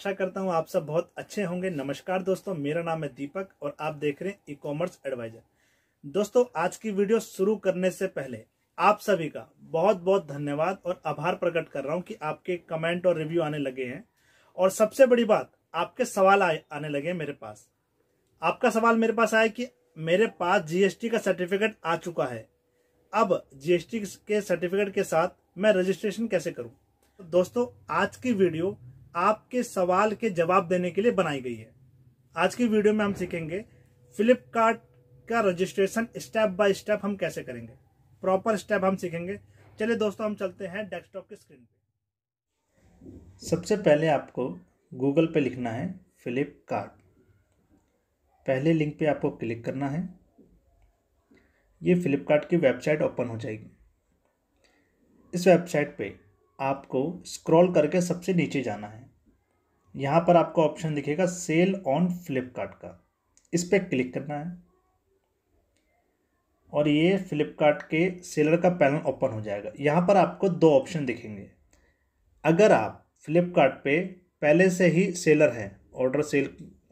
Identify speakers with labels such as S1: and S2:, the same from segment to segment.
S1: आशा करता हूँ आप सब बहुत अच्छे होंगे नमस्कार दोस्तों मेरा नाम है दीपक और आप देख रहे हैं ई कॉमर्स एडवाइजर दोस्तों आज की वीडियो शुरू करने से पहले आप सभी का बहुत बहुत धन्यवाद और आभार प्रकट कर रहा हूँ कि आपके कमेंट और रिव्यू आने लगे हैं और सबसे बड़ी बात आपके सवाल आ, आने लगे मेरे पास आपका सवाल मेरे पास आया कि मेरे पास जीएसटी का सर्टिफिकेट आ चुका है अब जीएसटी के सर्टिफिकेट के साथ मैं रजिस्ट्रेशन कैसे करूं दोस्तों आज की वीडियो आपके सवाल के जवाब देने के लिए बनाई गई है आज की वीडियो में हम सीखेंगे फ्लिपकार्ट का रजिस्ट्रेशन स्टेप बाय स्टेप हम कैसे करेंगे प्रॉपर स्टेप हम सीखेंगे चलिए दोस्तों हम चलते हैं डेस्कटॉप की स्क्रीन पे सबसे पहले आपको गूगल पे लिखना है फ्लिपकार्ट पहले लिंक पे आपको क्लिक करना है ये फ्लिपकार्ट की वेबसाइट ओपन हो जाएगी इस वेबसाइट पे आपको स्क्रॉल करके सबसे नीचे जाना है यहाँ पर आपको ऑप्शन दिखेगा सेल ऑन फ्लिपकार्ट का इस पर क्लिक करना है और ये फ्लिपकार्ट के सेलर का पैनल ओपन हो जाएगा यहाँ पर आपको दो ऑप्शन दिखेंगे अगर आप फ्लिपकार्ट पे पहले से ही सेलर हैं ऑर्डर सेल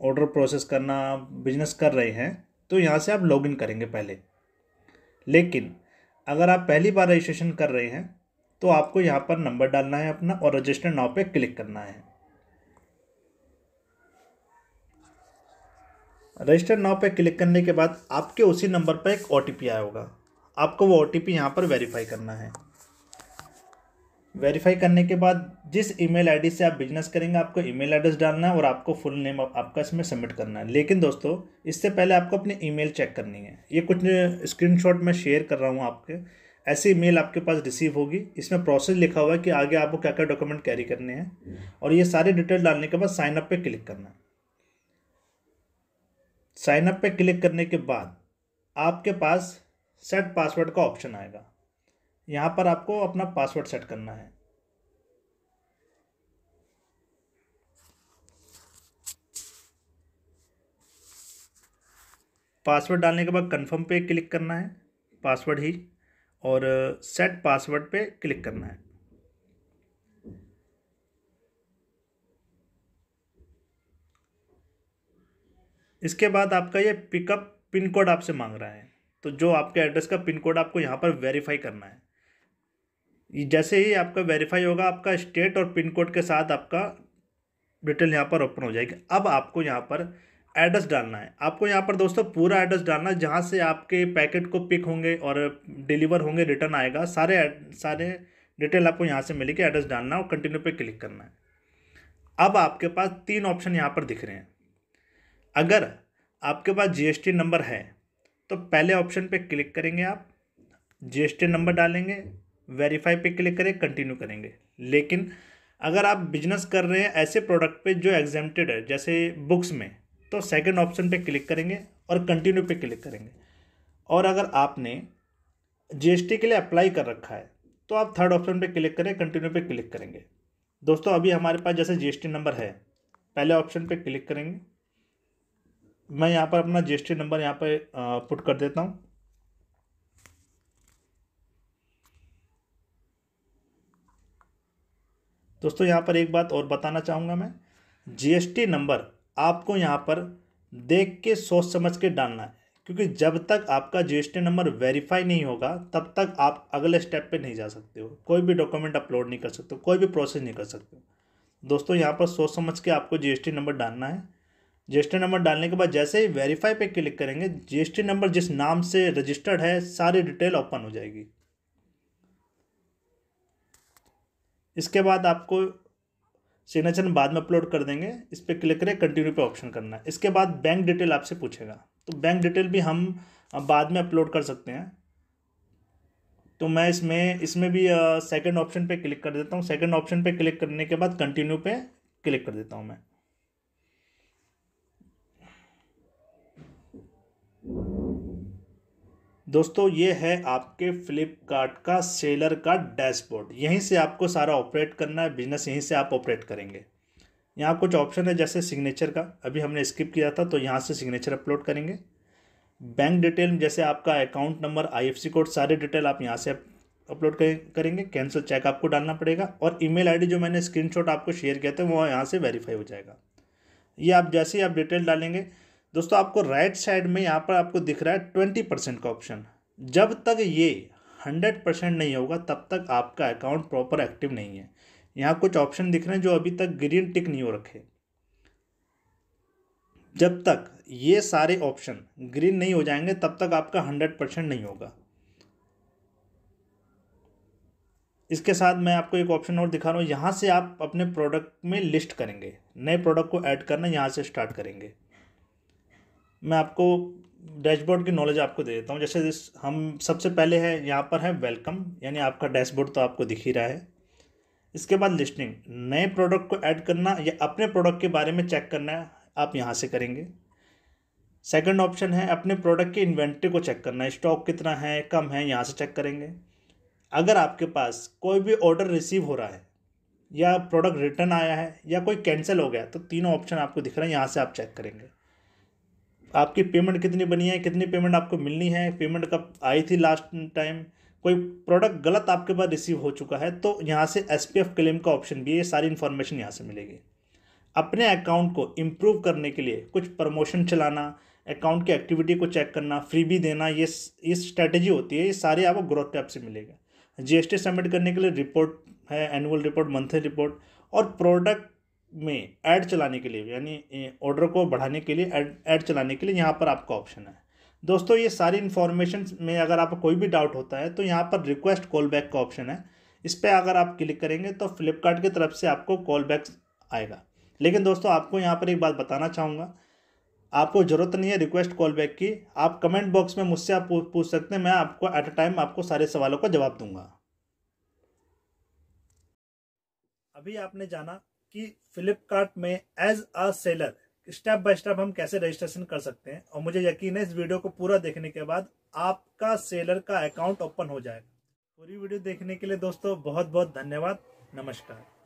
S1: ऑर्डर प्रोसेस करना बिजनेस कर रहे हैं तो यहाँ से आप लॉगिन करेंगे पहले लेकिन अगर आप पहली बार रजिस्ट्रेशन कर रहे हैं तो आपको यहाँ पर नंबर डालना है अपना और रजिस्टर नाव पे क्लिक करना है रजिस्टर नाव पे क्लिक करने के बाद आपके उसी नंबर पर एक ओ आया होगा आपको वो ओ टी पी यहाँ पर वेरीफाई करना है वेरीफाई करने के बाद जिस ईमेल आईडी से आप बिजनेस करेंगे आपको ईमेल एड्रेस डालना है और आपको फुल नेम आपका इसमें सबमिट करना है लेकिन दोस्तों इससे पहले आपको अपनी ईमेल चेक करनी है ये कुछ स्क्रीनशॉट मैं शेयर कर रहा हूँ आपके ऐसी मेल आपके पास रिसीव होगी इसमें प्रोसेस लिखा हुआ है कि आगे आपको क्या क्या डॉक्यूमेंट कैरी करने हैं और ये सारे डिटेल डालने के बाद साइनअप पे क्लिक करना है साइनअप पे क्लिक करने के बाद आपके पास सेट पासवर्ड का ऑप्शन आएगा यहाँ पर आपको अपना पासवर्ड सेट करना है पासवर्ड डालने के बाद कंफर्म पे क्लिक करना है पासवर्ड ही और सेट पासवर्ड पे क्लिक करना है इसके बाद आपका ये पिकअप पिन कोड आपसे मांग रहा है तो जो आपके एड्रेस का पिन कोड आपको यहाँ पर वेरीफाई करना है जैसे ही आपका वेरीफाई होगा आपका स्टेट और पिन कोड के साथ आपका डिटेल यहाँ पर ओपन हो जाएगी अब आपको यहाँ पर एड्रेस डालना है आपको यहाँ पर दोस्तों पूरा एड्रेस डालना है जहाँ से आपके पैकेट को पिक होंगे और डिलीवर होंगे रिटर्न आएगा सारे सारे डिटेल आपको यहाँ से मिलेगी एड्रेस डालना है और कंटिन्यू पे क्लिक करना है अब आपके पास तीन ऑप्शन यहाँ पर दिख रहे हैं अगर आपके पास जीएसटी नंबर है तो पहले ऑप्शन पे क्लिक करेंगे आप जीएसटी नंबर डालेंगे वेरीफाई पे क्लिक करें कंटिन्यू करेंगे लेकिन अगर आप बिजनेस कर रहे हैं ऐसे प्रोडक्ट पे जो एग्जेम्प्टेड है जैसे बुक्स में तो सेकंड ऑप्शन पे क्लिक करेंगे और कंटिन्यू पे क्लिक करेंगे और अगर आपने जीएसटी के लिए अप्लाई कर रखा है तो आप थर्ड ऑप्शन पे क्लिक करें कंटिन्यू पे क्लिक करेंगे दोस्तों अभी हमारे पास जैसे जीएसटी नंबर है पहले ऑप्शन पे क्लिक करेंगे मैं यहाँ पर अपना जीएसटी नंबर यहाँ पर पुट कर देता हूँ दोस्तों यहाँ पर एक बात और बताना चाहूँगा मैं जीएसटी नंबर आपको यहाँ पर देख के सोच समझ के डालना है क्योंकि जब तक आपका जी नंबर वेरीफाई नहीं होगा तब तक आप अगले स्टेप पे नहीं जा सकते हो कोई भी डॉक्यूमेंट अपलोड नहीं कर सकते हो कोई भी प्रोसेस नहीं कर सकते हो दोस्तों यहाँ पर सोच समझ के आपको जी नंबर डालना है जी नंबर डालने के बाद जैसे ही वेरीफाई पे क्लिक करेंगे जी नंबर जिस नाम से रजिस्टर्ड है सारी डिटेल ओपन हो जाएगी इसके बाद आपको सिग्नेचर हम बाद में अपलोड कर देंगे इस पर क्लिक करें कंटिन्यू पे ऑप्शन करना है इसके बाद बैंक डिटेल आपसे पूछेगा तो बैंक डिटेल भी हम बाद में अपलोड कर सकते हैं तो मैं इसमें इसमें भी सेकंड ऑप्शन पे क्लिक कर देता हूँ सेकंड ऑप्शन पे क्लिक करने के बाद कंटिन्यू पे क्लिक कर देता हूँ मैं दोस्तों ये है आपके फ्लिपकार्ट का सेलर का डैशबोर्ड यहीं से आपको सारा ऑपरेट करना है बिजनेस यहीं से आप ऑपरेट करेंगे यहाँ कुछ ऑप्शन है जैसे सिग्नेचर का अभी हमने स्किप किया था तो यहाँ से सिग्नेचर अपलोड करेंगे बैंक डिटेल जैसे आपका अकाउंट नंबर आईएफसी कोड सारे डिटेल आप यहाँ से अपलोड करेंगे कैंसिल चेक आपको डालना पड़ेगा और ईमेल आईडी जो मैंने स्क्रीनशॉट आपको शेयर किया था वो यहाँ से वेरीफाई हो जाएगा ये आप जैसे ही आप डिटेल डालेंगे दोस्तों आपको राइट साइड में यहाँ पर आपको दिख रहा है ट्वेंटी परसेंट का ऑप्शन जब तक ये हंड्रेड परसेंट नहीं होगा तब तक आपका अकाउंट प्रॉपर एक्टिव नहीं है यहाँ कुछ ऑप्शन दिख रहे हैं जो अभी तक ग्रीन टिक नहीं हो रखे जब तक ये सारे ऑप्शन ग्रीन नहीं हो जाएंगे तब तक आपका हंड्रेड परसेंट नहीं होगा इसके साथ मैं आपको एक ऑप्शन और दिखा रहा हूँ यहाँ से आप अपने प्रोडक्ट में लिस्ट करेंगे नए प्रोडक्ट को ऐड करना यहाँ से स्टार्ट करेंगे मैं आपको डैशबोर्ड की नॉलेज आपको दे देता हूँ जैसे हम सबसे पहले है यहाँ पर है वेलकम यानी आपका डैशबोर्ड तो आपको दिख ही रहा है इसके बाद लिस्टिंग नए प्रोडक्ट को ऐड करना या अपने प्रोडक्ट के बारे में चेक करना है आप यहाँ से करेंगे सेकंड ऑप्शन है अपने प्रोडक्ट के इन्वेंट्री को चेक करना स्टॉक कितना है कम है यहाँ से चेक करेंगे अगर आपके पास कोई भी ऑर्डर रिसीव हो रहा है या प्रोडक्ट रिटर्न आया है या कोई कैंसिल हो गया तो तीनों ऑप्शन आपको दिख रहे हैं यहाँ से आप चेक करेंगे आपकी पेमेंट कितनी बनी है कितनी पेमेंट आपको मिलनी है पेमेंट कब आई थी लास्ट टाइम कोई प्रोडक्ट गलत आपके पास रिसीव हो चुका है तो यहाँ से एस पी एफ क्लेम का ऑप्शन भी है ये सारी इन्फॉर्मेशन यहाँ से मिलेगी अपने अकाउंट को इम्प्रूव करने के लिए कुछ प्रमोशन चलाना अकाउंट की एक्टिविटी को चेक करना फ्री भी देना ये ये स्ट्रैटेजी होती है ये सारे आपको ग्रोथ टैब से मिलेगा जीएसटी सबमिट करने के लिए रिपोर्ट है एनुअल रिपोर्ट मंथली रिपोर्ट और प्रोडक्ट में ऐड चलाने के लिए यानी ऑर्डर को बढ़ाने के लिए ऐड ऐड चलाने के लिए यहाँ पर आपका ऑप्शन है दोस्तों ये सारी इन्फॉर्मेशन में अगर आपको कोई भी डाउट होता है तो यहाँ पर रिक्वेस्ट कॉल बैक का ऑप्शन है इस पर अगर आप क्लिक करेंगे तो फ्लिपकार्ट की तरफ से आपको कॉल बैक आएगा लेकिन दोस्तों आपको यहाँ पर एक बात बताना चाहूँगा आपको ज़रूरत नहीं है रिक्वेस्ट कॉल बैक की आप कमेंट बॉक्स में मुझसे आप पूछ सकते हैं मैं आपको एट अ टाइम आपको सारे सवालों का जवाब दूंगा अभी आपने जाना कि फ्लिपकार्ट में as a seller step by step हम कैसे रजिस्ट्रेशन कर सकते हैं और मुझे यकीन है इस वीडियो को पूरा देखने के बाद आपका सेलर का अकाउंट ओपन हो जाएगा पूरी वीडियो देखने के लिए दोस्तों बहुत बहुत धन्यवाद नमस्कार